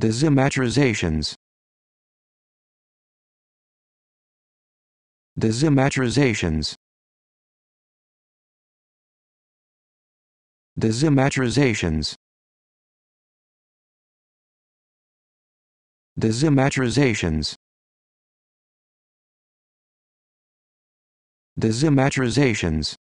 Desimiterizations. Desimiterizations. Desimiterizations. Desimiterizations. Desimiterizations.